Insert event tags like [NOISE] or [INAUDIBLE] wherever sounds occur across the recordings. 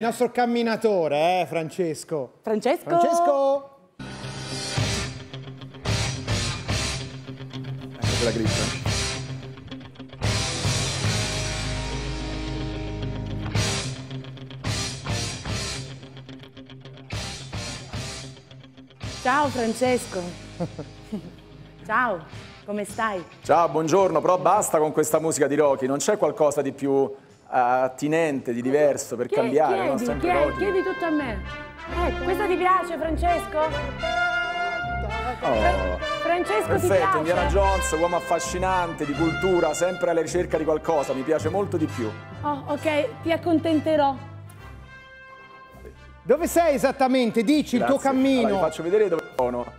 Il nostro camminatore, eh, Francesco. Francesco? Francesco! Ecco quella griffa. Ciao Francesco. [LAUGHS] Ciao, come stai? Ciao, buongiorno, però basta con questa musica di Rocky, non c'è qualcosa di più attinente, di diverso per chiedi, cambiare. Chiedi, no? Sempre chiedi, chiedi tutto a me. Ecco, questa ti piace Francesco? Oh. Francesco Perfetto, Indiana Jones, uomo affascinante, di cultura, sempre alla ricerca di qualcosa, mi piace molto di più. Oh, ok, ti accontenterò. Dove sei esattamente? Dici Grazie. il tuo cammino. Allora, vi faccio vedere dove sono.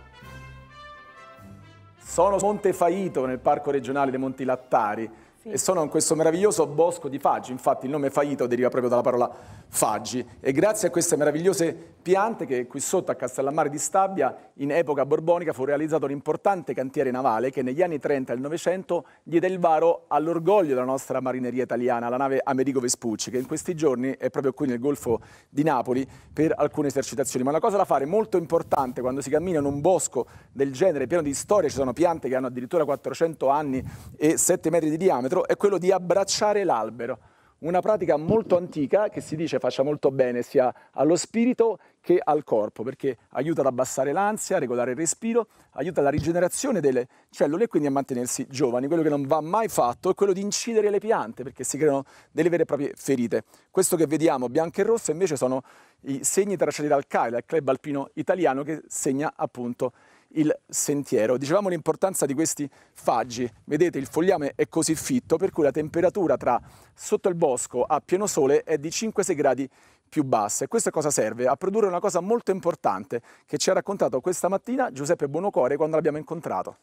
Sono Monte Faito, nel parco regionale dei Monti Lattari sì. E sono in questo meraviglioso bosco di faggi, infatti il nome Faito deriva proprio dalla parola faggi. E grazie a queste meravigliose piante che qui sotto a Castellammare di Stabia, in epoca borbonica, fu realizzato un importante cantiere navale che negli anni 30 e il Novecento diede il varo all'orgoglio della nostra marineria italiana, la nave Amerigo Vespucci, che in questi giorni è proprio qui nel Golfo di Napoli per alcune esercitazioni. Ma una cosa da fare molto importante quando si cammina in un bosco del genere pieno di storie, ci sono piante che hanno addirittura 400 anni e 7 metri di diametro, chilometro è quello di abbracciare l'albero, una pratica molto antica che si dice faccia molto bene sia allo spirito che al corpo, perché aiuta ad abbassare l'ansia, a regolare il respiro, aiuta alla rigenerazione delle cellule e quindi a mantenersi giovani. Quello che non va mai fatto è quello di incidere le piante, perché si creano delle vere e proprie ferite. Questo che vediamo bianco e rosso invece sono i segni tracciati dal CAI, dal club alpino italiano, che segna appunto il il sentiero. Dicevamo l'importanza di questi faggi, vedete il fogliame è così fitto per cui la temperatura tra sotto il bosco a pieno sole è di 5-6 gradi più bassa e questo cosa serve? A produrre una cosa molto importante che ci ha raccontato questa mattina Giuseppe Buonocore quando l'abbiamo incontrato.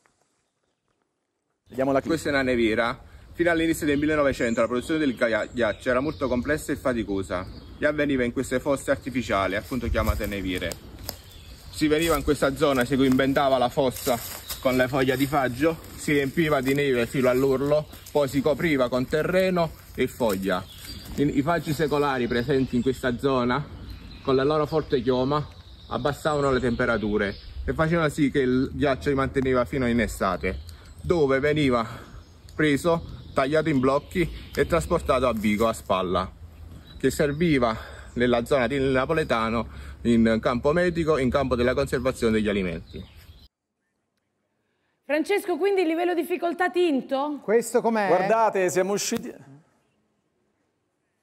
Vediamo la Questa è una neviera. Fino all'inizio del 1900 la produzione del ghiaccio era molto complessa e faticosa. Gli avveniva in queste fosse artificiali, appunto chiamate neviere si veniva in questa zona, si inventava la fossa con le foglie di faggio, si riempiva di neve fino all'urlo, poi si copriva con terreno e foglia. I faggi secolari presenti in questa zona, con la loro forte chioma, abbassavano le temperature e facevano sì che il ghiaccio rimanteneva fino in estate, dove veniva preso, tagliato in blocchi e trasportato a Vigo a spalla, che serviva nella zona del Napoletano, in campo medico, in campo della conservazione degli alimenti. Francesco, quindi il livello di difficoltà tinto? Questo com'è? Guardate, siamo usciti...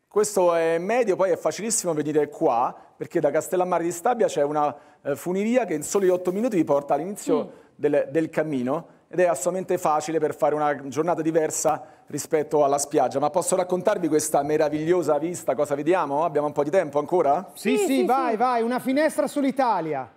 Questo è medio, poi è facilissimo venire qua, perché da Castellammare di Stabia c'è una eh, funivia che in soli 8 minuti vi porta all'inizio mm. del, del cammino ed è assolutamente facile per fare una giornata diversa rispetto alla spiaggia. Ma posso raccontarvi questa meravigliosa vista? Cosa vediamo? Abbiamo un po' di tempo ancora? Sì, sì, sì vai, sì. vai, una finestra sull'Italia.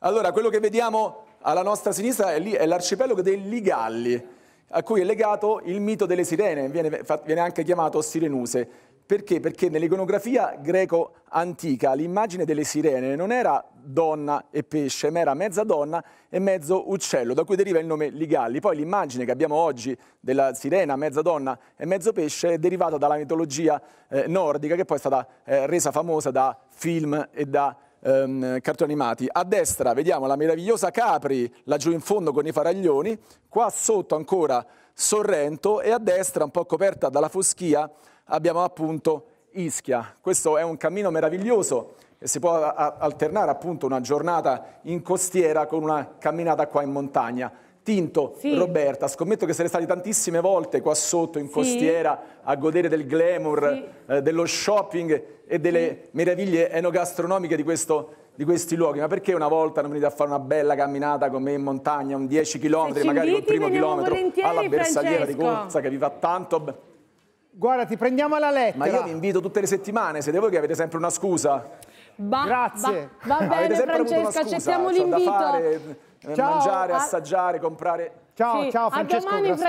Allora, quello che vediamo alla nostra sinistra è, è l'arcipelago dei Ligalli, a cui è legato il mito delle sirene, viene, viene anche chiamato Sirenuse. Perché? Perché nell'iconografia greco antica l'immagine delle sirene non era donna e pesce, ma era mezza donna e mezzo uccello, da cui deriva il nome Ligalli. Poi l'immagine che abbiamo oggi della sirena, mezza donna e mezzo pesce, è derivata dalla mitologia eh, nordica, che poi è stata eh, resa famosa da film e da ehm, cartoni animati. A destra vediamo la meravigliosa Capri laggiù in fondo con i faraglioni, qua sotto ancora Sorrento e a destra, un po' coperta dalla foschia, abbiamo appunto Ischia. Questo è un cammino meraviglioso e si può alternare appunto una giornata in costiera con una camminata qua in montagna. Tinto, sì. Roberta, scommetto che sarei stati tantissime volte qua sotto in sì. costiera a godere del glamour, sì. eh, dello shopping e delle meraviglie enogastronomiche di, questo, di, questi luoghi. Ma perché una volta non venite a fare una bella camminata con me in montagna, un 10 km, magari col primo chilometro alla bersagliera di Corsa che vi fa tanto... Guarda, ti prendiamo alla lettera. Ma io vi invito tutte le settimane, siete voi che avete sempre una scusa. Ba Grazie. Ba va bene, Francesca, accettiamo l'invito. Eh, ciao. mangiare, assaggiare, comprare. Ciao, sì, ciao Francesco.